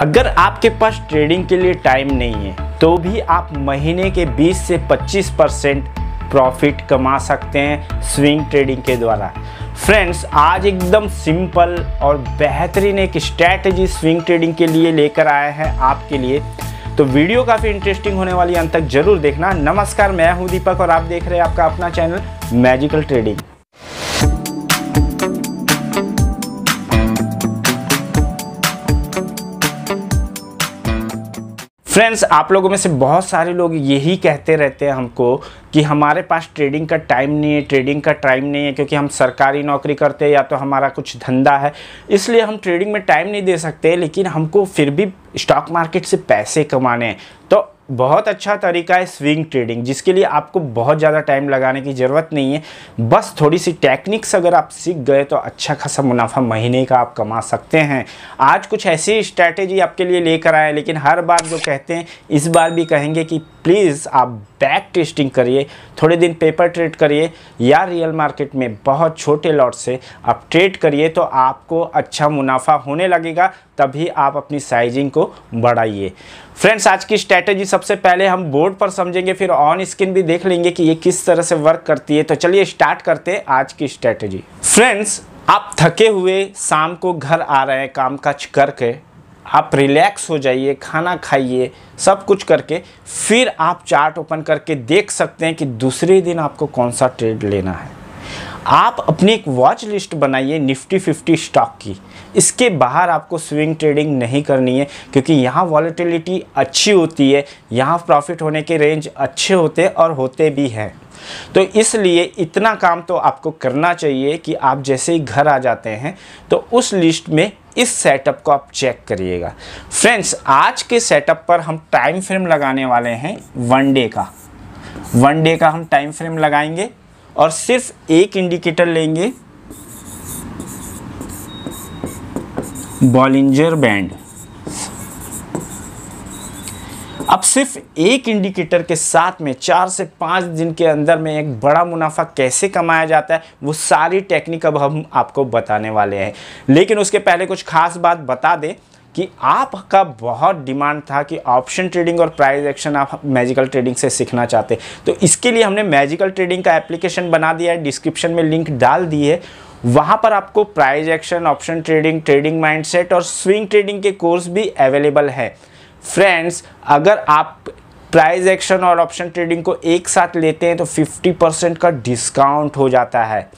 अगर आपके पास ट्रेडिंग के लिए टाइम नहीं है तो भी आप महीने के 20 से 25 परसेंट प्रॉफिट कमा सकते हैं स्विंग ट्रेडिंग के द्वारा फ्रेंड्स आज एकदम सिंपल और बेहतरीन एक स्ट्रैटेजी स्विंग ट्रेडिंग के लिए लेकर आए हैं आपके लिए तो वीडियो काफ़ी इंटरेस्टिंग होने वाली अंत तक जरूर देखना नमस्कार मैं हूं दीपक और आप देख रहे हैं आपका अपना चैनल मैजिकल ट्रेडिंग फ्रेंड्स आप लोगों में से बहुत सारे लोग यही कहते रहते हैं हमको कि हमारे पास ट्रेडिंग का टाइम नहीं है ट्रेडिंग का टाइम नहीं है क्योंकि हम सरकारी नौकरी करते हैं या तो हमारा कुछ धंधा है इसलिए हम ट्रेडिंग में टाइम नहीं दे सकते लेकिन हमको फिर भी स्टॉक मार्केट से पैसे कमाने हैं तो बहुत अच्छा तरीका है स्विंग ट्रेडिंग जिसके लिए आपको बहुत ज़्यादा टाइम लगाने की ज़रूरत नहीं है बस थोड़ी सी टेक्निक्स अगर आप सीख गए तो अच्छा खासा मुनाफा महीने का आप कमा सकते हैं आज कुछ ऐसी स्ट्रैटेजी आपके लिए लेकर आए लेकिन हर बार जो कहते हैं इस बार भी कहेंगे कि प्लीज़ आप बैक टेस्टिंग करिए थोड़े दिन पेपर ट्रेड करिए या रियल मार्केट में बहुत छोटे लॉट से आप ट्रेड करिए तो आपको अच्छा मुनाफा होने लगेगा तभी आप अपनी साइजिंग को बढ़ाइए फ्रेंड्स आज की स्ट्रैटेजी सबसे पहले हम बोर्ड पर समझेंगे फिर ऑन स्क्रीन भी देख लेंगे कि ये किस तरह से वर्क करती है तो चलिए स्टार्ट करते हैं आज की स्ट्रैटेजी फ्रेंड्स आप थके हुए शाम को घर आ रहे हैं काम काज करके आप रिलैक्स हो जाइए खाना खाइए सब कुछ करके फिर आप चार्ट ओपन करके देख सकते हैं कि दूसरे दिन आपको कौन सा ट्रेड लेना है आप अपनी एक वॉच लिस्ट बनाइए निफ्टी फिफ्टी स्टॉक की इसके बाहर आपको स्विंग ट्रेडिंग नहीं करनी है क्योंकि यहाँ वॉलीटिलिटी अच्छी होती है यहाँ प्रॉफिट होने के रेंज अच्छे होते और होते भी हैं तो इसलिए इतना काम तो आपको करना चाहिए कि आप जैसे ही घर आ जाते हैं तो उस लिस्ट में इस सेटअप को आप चेक करिएगा फ्रेंड्स आज के सेटअप पर हम टाइम फ्रेम लगाने वाले हैं वन डे का वन डे का हम टाइम फ्रेम लगाएंगे और सिर्फ एक इंडिकेटर लेंगे बॉलिंजर बैंड अब सिर्फ एक इंडिकेटर के साथ में चार से पाँच दिन के अंदर में एक बड़ा मुनाफा कैसे कमाया जाता है वो सारी टेक्निक अब हम आपको बताने वाले हैं लेकिन उसके पहले कुछ खास बात बता दें कि आपका बहुत डिमांड था कि ऑप्शन ट्रेडिंग और प्राइस एक्शन आप मैजिकल ट्रेडिंग से सीखना चाहते तो इसके लिए हमने मैजिकल ट्रेडिंग का एप्लीकेशन बना दिया है डिस्क्रिप्शन में लिंक डाल दी है वहाँ पर आपको price action option trading trading mindset और स्विंग ट्रेडिंग के कोर्स भी अवेलेबल है फ्रेंड्स अगर आप प्राइज एक्शन और ऑप्शन ट्रेडिंग को एक साथ लेते हैं तो 50 परसेंट का डिस्काउंट हो जाता है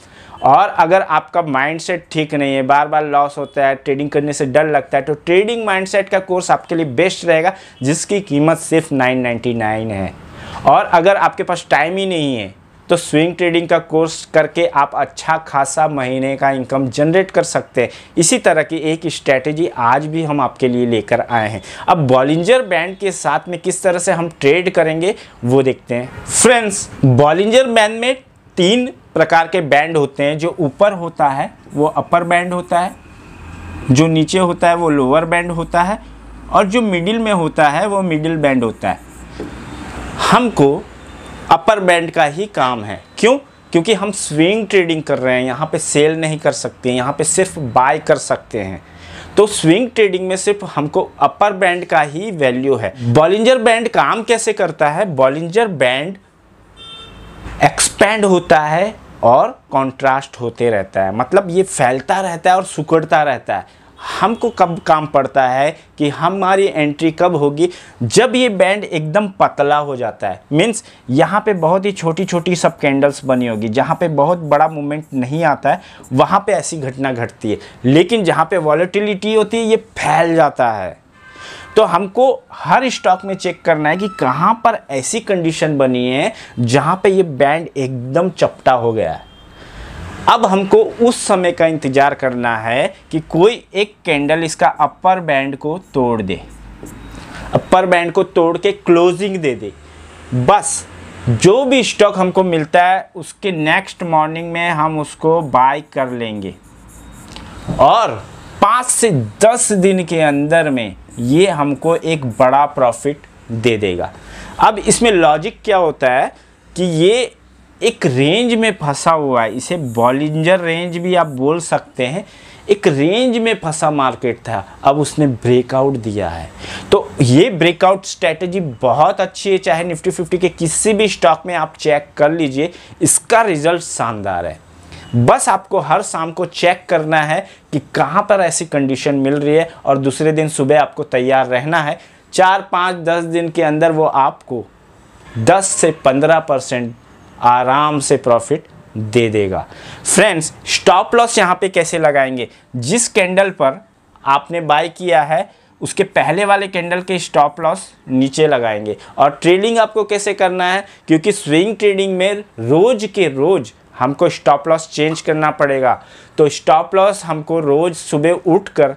और अगर आपका माइंडसेट ठीक नहीं है बार बार लॉस होता है ट्रेडिंग करने से डर लगता है तो ट्रेडिंग माइंडसेट का कोर्स आपके लिए बेस्ट रहेगा जिसकी कीमत सिर्फ 999 है और अगर आपके पास टाइम ही नहीं है तो स्विंग ट्रेडिंग का कोर्स करके आप अच्छा खासा महीने का इनकम जनरेट कर सकते हैं इसी तरह की एक स्ट्रैटेजी आज भी हम आपके लिए लेकर आए हैं अब बॉलिंजर बैंड के साथ में किस तरह से हम ट्रेड करेंगे वो देखते हैं फ्रेंड्स बॉलिंजर बैंड में तीन प्रकार के बैंड होते हैं जो ऊपर होता है वो अपर बैंड होता है जो नीचे होता है वो लोअर बैंड होता है और जो मिडिल में होता है वो मिडिल बैंड होता है हमको अपर बैंड का ही काम है क्यों क्योंकि हम स्विंग ट्रेडिंग कर रहे हैं यहाँ पे सेल नहीं कर सकते यहाँ पे सिर्फ बाय कर सकते हैं तो स्विंग ट्रेडिंग में सिर्फ हमको अपर बैंड का ही वैल्यू है बॉलिंजर बैंड काम कैसे करता है बॉलिंजर बैंड एक्सपेंड होता है और कॉन्ट्रास्ट होते रहता है मतलब ये फैलता रहता है और सुकड़ता रहता है हमको कब काम पड़ता है कि हमारी एंट्री कब होगी जब ये बैंड एकदम पतला हो जाता है मीन्स यहाँ पे बहुत ही छोटी छोटी सब कैंडल्स बनी होगी जहाँ पे बहुत बड़ा मूवमेंट नहीं आता है वहाँ पे ऐसी घटना घटती है लेकिन जहाँ पे वॉलिटिलिटी होती है ये फैल जाता है तो हमको हर स्टॉक में चेक करना है कि कहाँ पर ऐसी कंडीशन बनी है जहाँ पे ये बैंड एकदम चपटा हो गया है अब हमको उस समय का इंतज़ार करना है कि कोई एक कैंडल इसका अपर बैंड को तोड़ दे अपर बैंड को तोड़ के क्लोजिंग दे दे बस जो भी स्टॉक हमको मिलता है उसके नेक्स्ट मॉर्निंग में हम उसको बाय कर लेंगे और पाँच से दस दिन के अंदर में ये हमको एक बड़ा प्रॉफिट दे देगा अब इसमें लॉजिक क्या होता है कि ये एक रेंज में फंसा हुआ है इसे बॉलिंजर रेंज भी आप बोल सकते हैं एक रेंज में फंसा मार्केट था अब उसने ब्रेकआउट दिया है तो ये ब्रेकआउट स्ट्रेटजी बहुत अच्छी है चाहे निफ्टी फिफ्टी के किसी भी स्टॉक में आप चेक कर लीजिए इसका रिजल्ट शानदार है बस आपको हर शाम को चेक करना है कि कहाँ पर ऐसी कंडीशन मिल रही है और दूसरे दिन सुबह आपको तैयार रहना है चार पाँच दस दिन के अंदर वो आपको दस से पंद्रह परसेंट आराम से प्रॉफिट दे देगा फ्रेंड्स स्टॉप लॉस यहाँ पे कैसे लगाएंगे जिस कैंडल पर आपने बाय किया है उसके पहले वाले कैंडल के स्टॉप लॉस नीचे लगाएंगे और ट्रेडिंग आपको कैसे करना है क्योंकि स्विंग ट्रेडिंग में रोज़ के रोज़ हमको स्टॉप लॉस चेंज करना पड़ेगा तो स्टॉप लॉस हमको रोज़ सुबह उठकर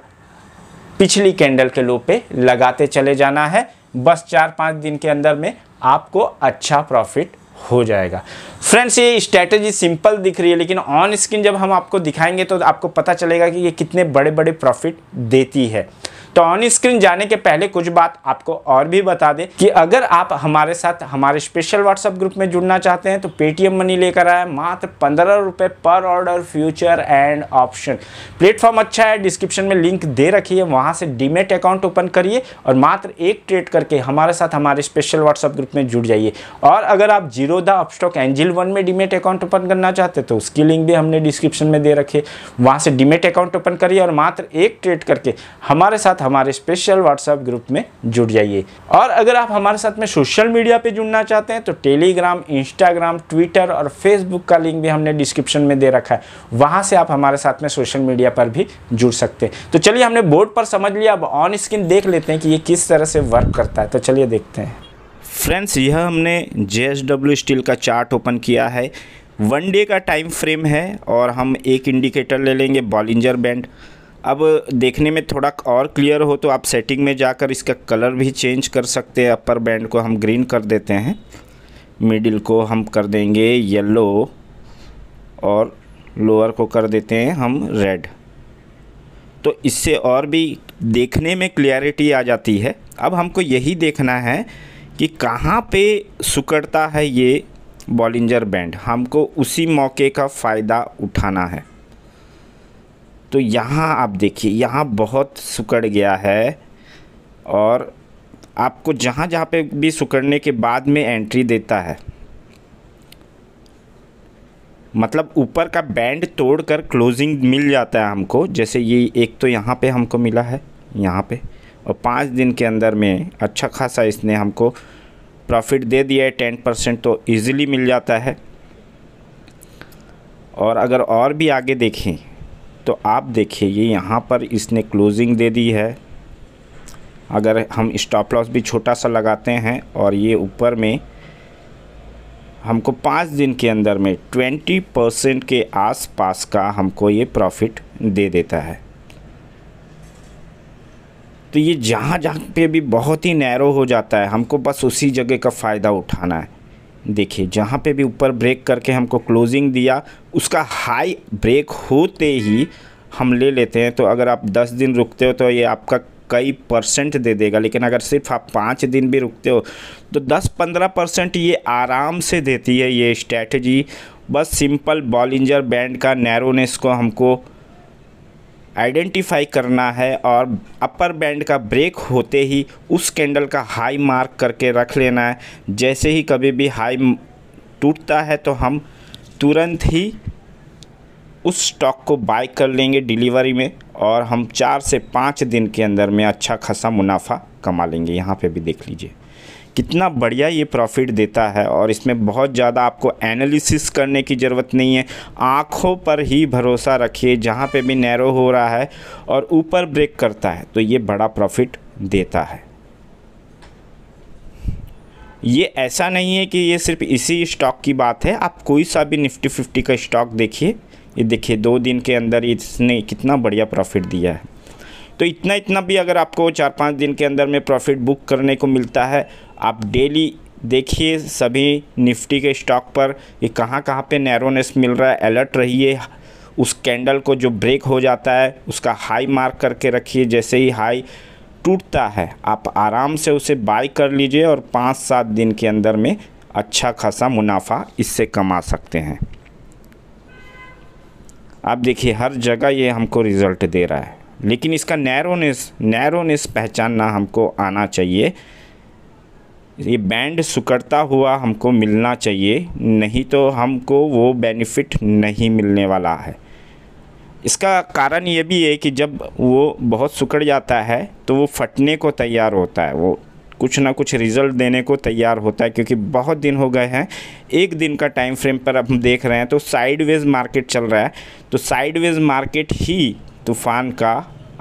पिछली कैंडल के लो पे लगाते चले जाना है बस चार पाँच दिन के अंदर में आपको अच्छा प्रॉफिट हो जाएगा फ्रेंड्स ये स्ट्रैटेजी सिंपल दिख रही है लेकिन ऑन स्क्रीन जब हम आपको दिखाएंगे तो आपको पता चलेगा कि ये कितने बड़े बड़े प्रॉफिट देती है तो ऑन स्क्रीन जाने के पहले कुछ बात आपको और भी बता दें कि अगर आप हमारे साथ हमारे स्पेशल व्हाट्सएप ग्रुप में जुड़ना चाहते हैं तो पेटीएम मनी लेकर आए मात्र पंद्रह रुपए पर order future and option platform अच्छा है डिस्क्रिप्शन में लिंक दे रखी है वहां से डीमेट अकाउंट ओपन करिए और मात्र एक ट्रेड करके हमारे साथ हमारे स्पेशल व्हाट्सएप ग्रुप में जुड़ जाइए और अगर आप जीरो अपस्टॉक एंजिल वन में डीमेट अकाउंट ओपन करना चाहते हैं तो उसकी लिंक भी हमने डिस्क्रिप्शन में दे रखी है वहां से डीमेट अकाउंट ओपन करिए और मात्र एक ट्रेड करके हमारे साथ साथ हमारे स्पेशल व्हाट्सएप ग्रुप में जुड़ जाइए और अगर आप हमारे साथ में सोशल मीडिया पे जुड़ना चाहते हैं तो टेलीग्राम इंस्टाग्राम ट्विटर और फेसबुक का लिंक भी हमने डिस्क्रिप्शन में दे रखा है वहाँ से आप हमारे साथ में सोशल मीडिया पर भी जुड़ सकते हैं तो चलिए हमने बोर्ड पर समझ लिया अब ऑन स्क्रीन देख लेते हैं कि ये किस तरह से वर्क करता है तो चलिए देखते हैं फ्रेंड्स यह हमने जे स्टील का चार्ट ओपन किया है वन डे का टाइम फ्रेम है और हम एक इंडिकेटर ले लेंगे बॉलिंजर बैंड अब देखने में थोड़ा और क्लियर हो तो आप सेटिंग में जाकर इसका कलर भी चेंज कर सकते हैं अपर बैंड को हम ग्रीन कर देते हैं मिडिल को हम कर देंगे येलो और लोअर को कर देते हैं हम रेड तो इससे और भी देखने में क्लियरिटी आ जाती है अब हमको यही देखना है कि कहाँ पे सुकड़ता है ये बॉलिंजर बैंड हमको उसी मौके का फ़ायदा उठाना है तो यहाँ आप देखिए यहाँ बहुत सुकड़ गया है और आपको जहाँ जहाँ पे भी सुकड़ने के बाद में एंट्री देता है मतलब ऊपर का बैंड तोड़कर क्लोजिंग मिल जाता है हमको जैसे ये एक तो यहाँ पे हमको मिला है यहाँ पे और पाँच दिन के अंदर में अच्छा खासा इसने हमको प्रॉफिट दे दिया है टेन परसेंट तो ईज़िली मिल जाता है और अगर और भी आगे देखें तो आप देखिए ये यहाँ पर इसने क्लोजिंग दे दी है अगर हम स्टॉप लॉस भी छोटा सा लगाते हैं और ये ऊपर में हमको पाँच दिन के अंदर में ट्वेंटी परसेंट के आसपास का हमको ये प्रॉफिट दे देता है तो ये जहाँ जहाँ पे भी बहुत ही नैरो हो जाता है हमको बस उसी जगह का फ़ायदा उठाना है देखिए जहाँ पे भी ऊपर ब्रेक करके हमको क्लोजिंग दिया उसका हाई ब्रेक होते ही हम ले लेते हैं तो अगर आप दस दिन रुकते हो तो ये आपका कई परसेंट दे देगा लेकिन अगर सिर्फ आप पाँच दिन भी रुकते हो तो दस पंद्रह परसेंट ये आराम से देती है ये स्ट्रैटी बस सिंपल बॉलिंजर बैंड का नैरोनेस को हमको आइडेंटिफाई करना है और अपर बैंड का ब्रेक होते ही उस कैंडल का हाई मार्क करके रख लेना है जैसे ही कभी भी हाई टूटता है तो हम तुरंत ही उस स्टॉक को बाय कर लेंगे डिलीवरी में और हम चार से पाँच दिन के अंदर में अच्छा खासा मुनाफा कमा लेंगे यहाँ पे भी देख लीजिए कितना बढ़िया ये प्रॉफिट देता है और इसमें बहुत ज़्यादा आपको एनालिसिस करने की ज़रूरत नहीं है आँखों पर ही भरोसा रखिए जहाँ पे भी नैरो हो रहा है और ऊपर ब्रेक करता है तो ये बड़ा प्रॉफिट देता है ये ऐसा नहीं है कि ये सिर्फ इसी स्टॉक की बात है आप कोई सा भी निफ्टी फिफ्टी का स्टॉक देखिए ये देखिए दो दिन के अंदर इसने कितना बढ़िया प्रॉफिट दिया है तो इतना इतना भी अगर आपको चार पाँच दिन के अंदर में प्रॉफिट बुक करने को मिलता है आप डेली देखिए सभी निफ्टी के स्टॉक पर ये कहाँ कहाँ पे नैरोनेस मिल रहा है अलर्ट रहिए उस कैंडल को जो ब्रेक हो जाता है उसका हाई मार्क करके रखिए जैसे ही हाई टूटता है आप आराम से उसे बाय कर लीजिए और पाँच सात दिन के अंदर में अच्छा खासा मुनाफा इससे कमा सकते हैं आप देखिए हर जगह ये हमको रिज़ल्ट दे रहा है लेकिन इसका नैरोनेस नैरोनेस पहचानना हमको आना चाहिए ये बैंड सुकड़ता हुआ हमको मिलना चाहिए नहीं तो हमको वो बेनिफिट नहीं मिलने वाला है इसका कारण ये भी है कि जब वो बहुत सुकड़ जाता है तो वो फटने को तैयार होता है वो कुछ ना कुछ रिज़ल्ट देने को तैयार होता है क्योंकि बहुत दिन हो गए हैं एक दिन का टाइम फ्रेम पर अब हम देख रहे हैं तो साइडवेज मार्केट चल रहा है तो साइडवेज मार्केट ही तूफ़ान का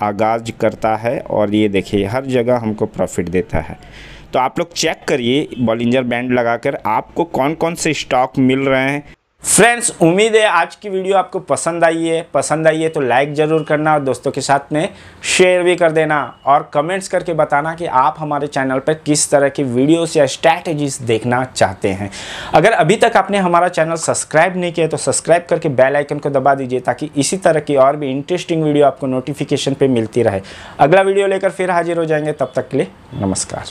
आगाज़ करता है और ये देखिए हर जगह हमको प्रॉफिट देता है तो आप लोग चेक करिए बॉलिंजर बैंड लगाकर आपको कौन कौन से स्टॉक मिल रहे हैं फ्रेंड्स उम्मीद है आज की वीडियो आपको पसंद आई है पसंद आई है तो लाइक ज़रूर करना और दोस्तों के साथ में शेयर भी कर देना और कमेंट्स करके बताना कि आप हमारे चैनल पर किस तरह की वीडियोस या स्ट्रैटेजीज देखना चाहते हैं अगर अभी तक आपने हमारा चैनल सब्सक्राइब नहीं किया तो सब्सक्राइब करके बेल आइकन को दबा दीजिए ताकि इसी तरह की और भी इंटरेस्टिंग वीडियो आपको नोटिफिकेशन पर मिलती रहे अगला वीडियो लेकर फिर हाजिर हो जाएंगे तब तक के लिए नमस्कार